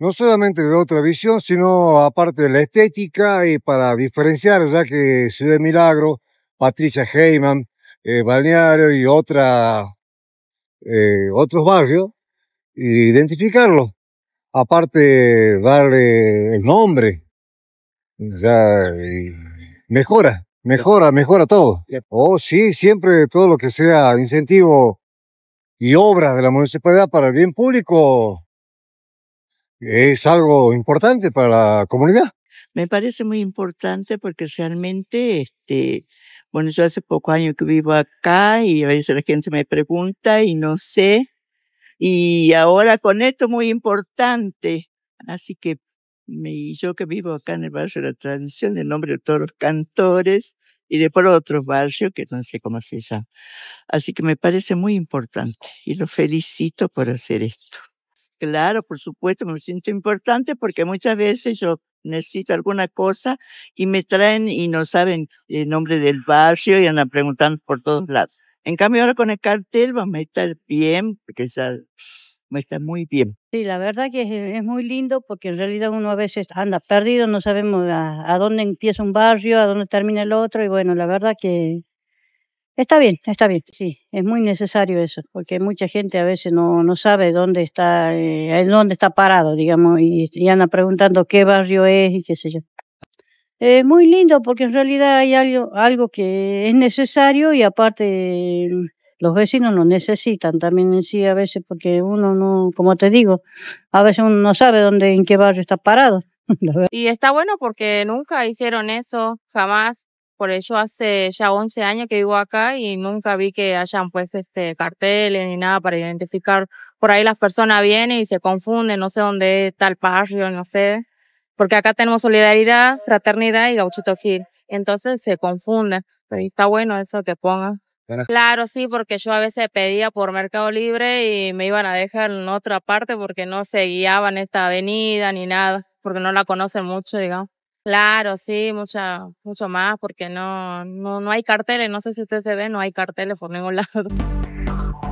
no solamente de otra visión, sino aparte de la estética y para diferenciar, ya que Ciudad de Milagro, Patricia Heyman, eh, Balneario y otra, eh, otros barrios, identificarlo, Aparte, darle el nombre, ya, mejora, mejora, mejora todo. Oh, sí, siempre todo lo que sea incentivo y obras de la municipalidad para el bien público, es algo importante para la comunidad. Me parece muy importante porque realmente, este, bueno, yo hace poco años que vivo acá y a veces la gente me pregunta y no sé. Y ahora con esto muy importante. Así que me, yo que vivo acá en el barrio de la tradición, en nombre de todos los cantores y de por otros barrios que no sé cómo se llama. Así que me parece muy importante y lo felicito por hacer esto. Claro, por supuesto, me siento importante porque muchas veces yo necesito alguna cosa y me traen y no saben el nombre del barrio y andan preguntando por todos lados. En cambio, ahora con el cartel vamos a estar bien, porque ya me está muy bien. Sí, la verdad que es, muy lindo porque en realidad uno a veces anda perdido, no sabemos a, dónde empieza un barrio, a dónde termina el otro y bueno, la verdad que Está bien, está bien, sí, es muy necesario eso, porque mucha gente a veces no, no sabe dónde está, eh, dónde está parado, digamos, y, anda preguntando qué barrio es y qué sé yo. Es muy lindo porque en realidad hay algo, algo que es necesario y aparte eh, los vecinos lo necesitan también en sí a veces porque uno no, como te digo, a veces uno no sabe dónde, en qué barrio está parado. y está bueno porque nunca hicieron eso, jamás por eso hace ya 11 años que vivo acá y nunca vi que hayan pues este carteles ni nada para identificar. Por ahí las personas vienen y se confunden, no sé dónde está el barrio, no sé. Porque acá tenemos solidaridad, fraternidad y gauchito gil. Entonces se confunden. Pero está bueno eso que pongan. Claro, sí, porque yo a veces pedía por Mercado Libre y me iban a dejar en otra parte porque no se guiaban esta avenida ni nada, porque no la conocen mucho, digamos. Claro, sí, mucha, mucho más, porque no, no, no hay carteles, no sé si usted se ve, no hay carteles por ningún lado.